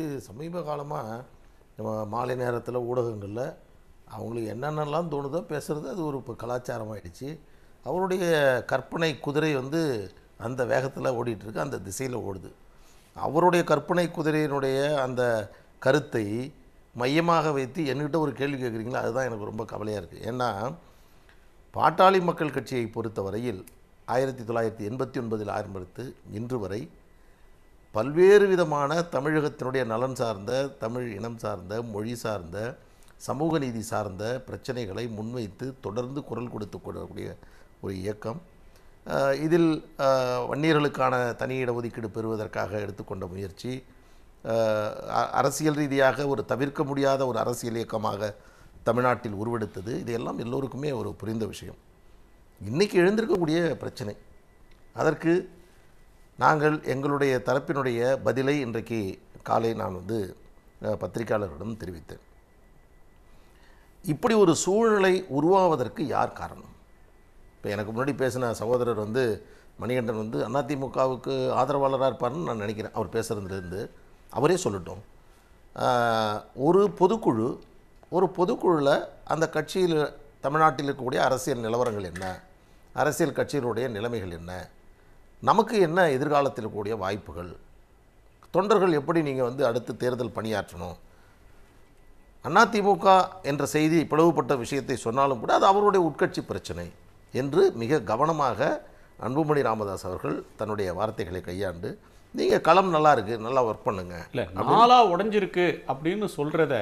இது சமீப காலமாக நம்ம மாலை நேரத்தில் ஊடகங்களில் அவங்களுக்கு என்னென்னலாம் தோணுதோ பேசுகிறது அது ஒரு இப்போ கலாச்சாரம் ஆகிடுச்சு அவருடைய கற்பனை குதிரை வந்து அந்த வேகத்தில் ஓடிட்டுருக்கு அந்த திசையில் ஓடுது அவருடைய கற்பனை குதிரையினுடைய அந்த கருத்தை மையமாக வைத்து என்கிட்ட ஒரு கேள்வி கேட்குறீங்களா அதுதான் எனக்கு ரொம்ப கவலையாக இருக்குது ஏன்னா பாட்டாளி மக்கள் கட்சியை பொறுத்த வரையில் ஆயிரத்தி தொள்ளாயிரத்தி எண்பத்தி ஒன்பதில் ஆரம்பித்து இன்று வரை பல்வேறு விதமான தமிழகத்தினுடைய நலன் சார்ந்த தமிழ் இனம் சார்ந்த மொழி சார்ந்த சமூக நீதி சார்ந்த பிரச்சனைகளை முன்வைத்து தொடர்ந்து குரல் கொடுத்து கொள்ளக்கூடிய ஒரு இயக்கம் இதில் வன்னியர்களுக்கான தனி ஒதுக்கீடு பெறுவதற்காக எடுத்துக்கொண்ட முயற்சி அரசியல் ரீதியாக ஒரு தவிர்க்க முடியாத ஒரு அரசியல் இயக்கமாக தமிழ்நாட்டில் உருவெடுத்தது இதையெல்லாம் எல்லோருக்குமே ஒரு புரிந்த விஷயம் இன்றைக்கி எழுந்திருக்கக்கூடிய பிரச்சனை அதற்கு நாங்கள் எங்களுடைய தரப்பினுடைய பதிலை இன்றைக்கு காலை நான் வந்து பத்திரிகையாளர்களிடம் தெரிவித்தேன் இப்படி ஒரு சூழ்நிலை உருவாவதற்கு யார் காரணம் இப்போ எனக்கு முன்னாடி பேசின சகோதரர் வந்து மணிகண்டன் வந்து அதிமுகவுக்கு ஆதரவாளராக இருப்பார்னு நான் நினைக்கிறேன் அவர் பேசுகிறதுலேருந்து அவரே சொல்லட்டும் ஒரு பொதுக்குழு ஒரு பொதுக்குழுவில் அந்த கட்சியில் தமிழ்நாட்டில் இருக்கக்கூடிய அரசியல் நிலவரங்கள் என்ன அரசியல் கட்சியினுடைய நிலைமைகள் என்ன நமக்கு என்ன எதிர்காலத்தில் கூடிய வாய்ப்புகள் தொண்டர்கள் எப்படி நீங்கள் வந்து அடுத்து தேர்தல் பணியாற்றணும் அதிமுக என்ற செய்தி பிளவுபட்ட விஷயத்தை சொன்னாலும் கூட அது அவருடைய உட்கட்சி பிரச்சனை என்று மிக கவனமாக அன்புமணி ராமதாஸ் அவர்கள் தன்னுடைய வார்த்தைகளை கையாண்டு நீங்கள் களம் நல்லா இருக்குது நல்லா ஒர்க் பண்ணுங்கள் இல்லை நாளாக உடஞ்சிருக்கு அப்படின்னு சொல்கிறத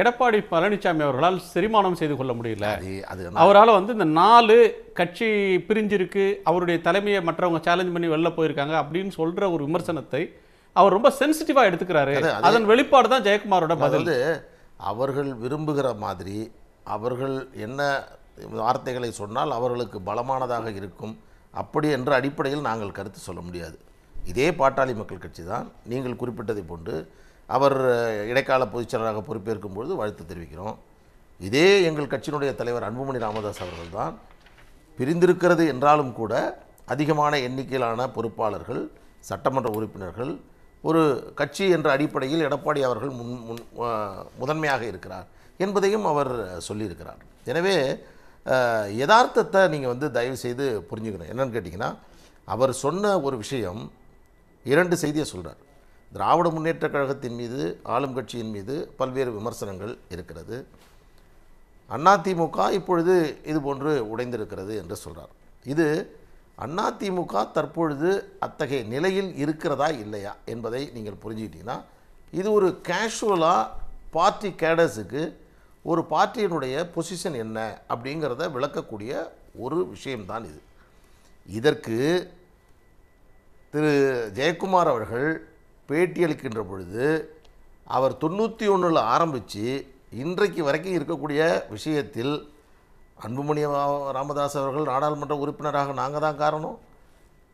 எடப்பாடி பழனிசாமி அவர்களால் செரிமானம் செய்து கொள்ள முடியல அவரால் வந்து இந்த நாலு கட்சி பிரிஞ்சிருக்கு அவருடைய தலைமையை மற்றவங்க சேலஞ்ச் பண்ணி வெளில போயிருக்காங்க அப்படின்னு சொல்ற ஒரு விமர்சனத்தை அவர் ரொம்ப சென்சிட்டிவாக எடுத்துக்கிறாரு அதன் வெளிப்பாடு தான் ஜெயக்குமாரோட பதில் அவர்கள் விரும்புகிற மாதிரி அவர்கள் என்ன வார்த்தைகளை சொன்னால் அவர்களுக்கு பலமானதாக இருக்கும் அப்படி என்ற அடிப்படையில் நாங்கள் கருத்து சொல்ல முடியாது இதே பாட்டாளி மக்கள் கட்சி தான் நீங்கள் குறிப்பிட்டதை போன்று அவர் இடைக்கால பொதுச்செயலராக பொறுப்பேற்கும் பொழுது வாழ்த்து தெரிவிக்கிறோம் இதே எங்கள் கட்சியினுடைய தலைவர் அன்புமணி ராமதாஸ் அவர்கள்தான் பிரிந்திருக்கிறது என்றாலும் கூட அதிகமான எண்ணிக்கையிலான பொறுப்பாளர்கள் சட்டமன்ற உறுப்பினர்கள் ஒரு கட்சி என்ற அடிப்படையில் எடப்பாடி அவர்கள் முன் முன் முதன்மையாக இருக்கிறார் என்பதையும் அவர் சொல்லியிருக்கிறார் எனவே யதார்த்தத்தை நீங்கள் வந்து தயவு செய்து புரிஞ்சுக்கணும் என்னென்னு கேட்டிங்கன்னா அவர் சொன்ன ஒரு விஷயம் இரண்டு செய்தியை சொல்கிறார் திராவிட முன்னேற்ற கழகத்தின் மீது ஆளும் கட்சியின் மீது பல்வேறு விமர்சனங்கள் இருக்கிறது அதிமுக இப்பொழுது இது போன்று உடைந்திருக்கிறது என்று சொல்கிறார் இது அதிமுக தற்பொழுது அத்தகைய நிலையில் இருக்கிறதா இல்லையா என்பதை நீங்கள் புரிஞ்சுக்கிட்டீங்கன்னா இது ஒரு கேஷுவலாக பார்ட்டி கேடர்ஸுக்கு ஒரு பார்ட்டியினுடைய பொசிஷன் என்ன அப்படிங்கிறத விளக்கக்கூடிய ஒரு விஷயம்தான் இது இதற்கு திரு ஜெயக்குமார் அவர்கள் பேட்டியளிக்கின்ற பொழுது அவர் தொண்ணூற்றி ஒன்றில் ஆரம்பித்து இன்றைக்கு வரைக்கும் இருக்கக்கூடிய விஷயத்தில் அன்புமணி ராமதாஸ் அவர்கள் நாடாளுமன்ற உறுப்பினராக நாங்கள் தான் காரணம்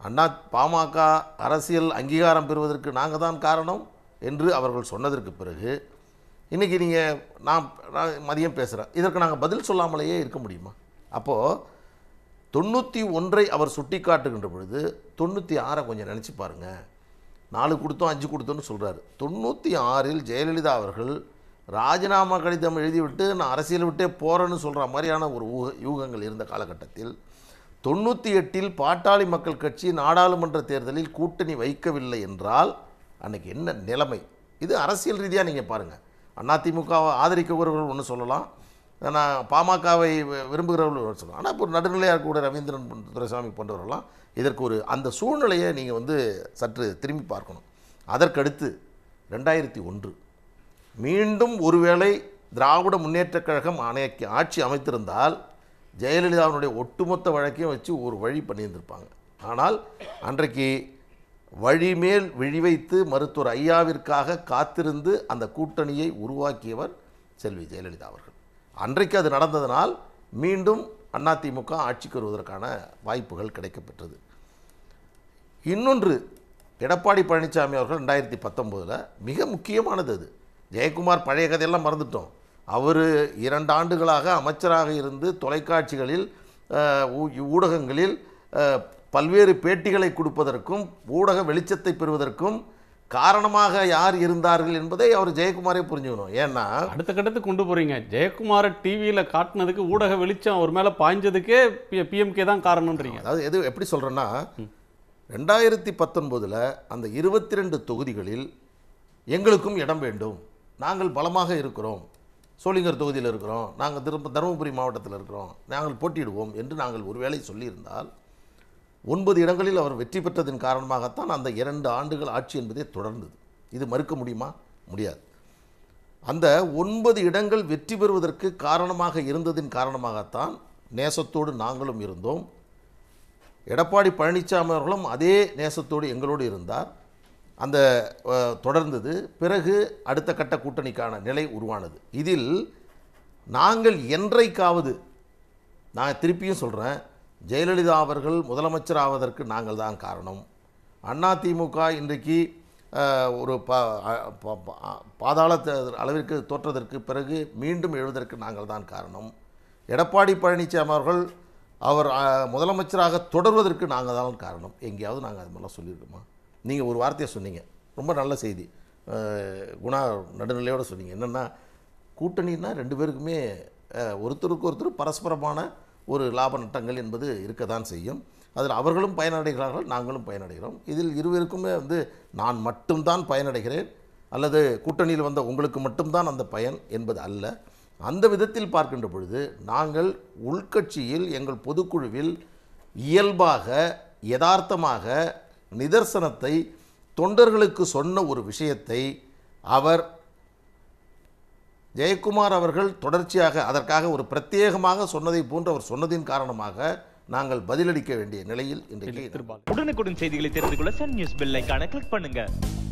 அண்ணா பாமக அரசியல் அங்கீகாரம் பெறுவதற்கு நாங்கள் தான் காரணம் என்று அவர்கள் சொன்னதற்கு பிறகு இன்றைக்கி நீங்கள் நான் மதியம் பேசுகிறேன் இதற்கு நாங்கள் பதில் சொல்லாமலேயே இருக்க முடியுமா அப்போது தொண்ணூற்றி ஒன்றை அவர் சுட்டி காட்டுகின்ற பொழுது தொண்ணூற்றி ஆறை கொஞ்சம் நினச்சி பாருங்கள் நாலு கொடுத்தோம் அஞ்சு கொடுத்தோன்னு சொல்கிறார் தொண்ணூற்றி ஆறில் ஜெயலலிதா அவர்கள் ராஜினாமா கடிதம் எழுதிவிட்டு நான் அரசியல் விட்டே போகிறேன்னு சொல்கிற மாதிரியான ஒரு ஊக யூகங்கள் இருந்த காலகட்டத்தில் தொண்ணூற்றி எட்டில் பாட்டாளி மக்கள் கட்சி நாடாளுமன்ற தேர்தலில் கூட்டணி வைக்கவில்லை என்றால் அன்றைக்கி என்ன நிலைமை இது அரசியல் ரீதியாக நீங்கள் பாருங்கள் அதிமுகவை ஆதரிக்கவர்கள் ஒன்று சொல்லலாம் நான் பாமகவை விரும்புகிறவர்கள் சொல்லுவேன் ஆனால் இப்போ நடுநிலையாக இருக்கக்கூடிய ரவீந்திரன் துரைசாமி போன்றவர்கள்லாம் இதற்கு ஒரு அந்த சூழ்நிலையை நீங்கள் வந்து சற்று திரும்பி பார்க்கணும் அதற்கடுத்து ரெண்டாயிரத்தி ஒன்று மீண்டும் ஒருவேளை திராவிட முன்னேற்றக் கழகம் அணைக்கு ஆட்சி அமைத்திருந்தால் ஜெயலலிதாவினுடைய ஒட்டுமொத்த வழக்கையும் வச்சு ஒரு வழி பண்ணியிருந்திருப்பாங்க ஆனால் அன்றைக்கு வழிமேல் விழிவைத்து மருத்துவர் ஐயாவிற்காக காத்திருந்து அந்த கூட்டணியை உருவாக்கியவர் செல்வி ஜெயலலிதா அவர்கள் அன்றைக்கு அது நடந்ததனால் மீண்டும் அதிமுக ஆட்சிக்கு வருவதற்கான வாய்ப்புகள் கிடைக்கப்பெற்றது இன்னொன்று எடப்பாடி பழனிசாமி அவர்கள் ரெண்டாயிரத்தி பத்தொம்போதில் மிக முக்கியமானது அது ஜெயக்குமார் பழைய கதையெல்லாம் மறந்துட்டோம் அவர் இரண்டு ஆண்டுகளாக அமைச்சராக இருந்து தொலைக்காட்சிகளில் ஊடகங்களில் பல்வேறு பேட்டிகளை கொடுப்பதற்கும் ஊடக வெளிச்சத்தை பெறுவதற்கும் காரணமாக யார் இருந்தார்கள் என்பதை அவர் ஜெயக்குமாரே புரிஞ்சுக்கணும் ஏன்னா அடுத்த கட்டத்துக்கு கொண்டு போகிறீங்க ஜெயக்குமாரை டிவியில் காட்டினதுக்கு ஊடக வெளிச்சம் அவர் மேலே பாய்ஞ்சதுக்கே பிஎம்கே தான் காரணம்ன்றீங்க அதாவது எது எப்படி சொல்கிறேன்னா ரெண்டாயிரத்தி பத்தொன்பதில் அந்த இருபத்தி ரெண்டு தொகுதிகளில் எங்களுக்கும் இடம் வேண்டும் நாங்கள் பலமாக இருக்கிறோம் சோளிங்கர் தொகுதியில் இருக்கிறோம் நாங்கள் திரும்ப தருமபுரி மாவட்டத்தில் இருக்கிறோம் நாங்கள் போட்டியிடுவோம் என்று நாங்கள் ஒருவேளை சொல்லியிருந்தால் ஒன்பது இடங்களில் அவர் வெற்றி பெற்றதன் காரணமாகத்தான் அந்த இரண்டு ஆண்டுகள் ஆட்சி என்பதே தொடர்ந்தது இது மறுக்க முடியுமா முடியாது அந்த ஒன்பது இடங்கள் வெற்றி பெறுவதற்கு காரணமாக இருந்ததின் காரணமாகத்தான் நேசத்தோடு நாங்களும் இருந்தோம் எடப்பாடி பழனிசாமி அவர்களும் அதே நேசத்தோடு எங்களோடு இருந்தார் அந்த தொடர்ந்தது பிறகு அடுத்த கட்ட கூட்டணிக்கான நிலை உருவானது இதில் நாங்கள் என்றைக்காவது நான் திருப்பியும் சொல்கிறேன் ஜெயலலிதா அவர்கள் முதலமைச்சர் ஆவதற்கு நாங்கள் தான் காரணம் அண்ணா திமுக இன்றைக்கு ஒரு ப பாதாள அளவிற்கு தோற்றதற்கு பிறகு மீண்டும் எழுவதற்கு நாங்கள் தான் காரணம் எடப்பாடி பழனிசாமி அவர்கள் அவர் முதலமைச்சராக தொடர்வதற்கு நாங்கள் தான் காரணம் எங்கேயாவது நாங்கள் அது மாதிரிலாம் சொல்லியிருக்கோமா நீங்கள் ஒரு வார்த்தையை சொன்னீங்க ரொம்ப நல்ல செய்தி குணா நடுநிலையோடு சொன்னீங்க என்னென்னா கூட்டணின்னா ரெண்டு பேருக்குமே ஒருத்தருக்கு ஒருத்தர் பரஸ்பரமான ஒரு லாப நட்டங்கள் என்பது இருக்க தான் செய்யும் அதில் அவர்களும் பயனடைகிறார்கள் நாங்களும் பயனடைகிறோம் இதில் இருவருக்குமே வந்து நான் மட்டும்தான் பயனடைகிறேன் அல்லது கூட்டணியில் வந்த உங்களுக்கு மட்டும்தான் அந்த பயன் என்பது அல்ல அந்த விதத்தில் பார்க்கின்ற பொழுது நாங்கள் உள்கட்சியில் எங்கள் பொதுக்குழுவில் இயல்பாக யதார்த்தமாக நிதர்சனத்தை தொண்டர்களுக்கு சொன்ன ஒரு விஷயத்தை அவர் ஜெயக்குமார் அவர்கள் தொடர்ச்சியாக அதற்காக ஒரு பிரத்யேகமாக சொன்னதை போன்று அவர் சொன்னதின் காரணமாக நாங்கள் பதிலளிக்க வேண்டிய நிலையில் இன்றைக்கு உடனுக்குடன் செய்திகளை தெரிந்து கொள்ள சன் நியூஸ் பெல்லைக்கான கிளிக் பண்ணுங்க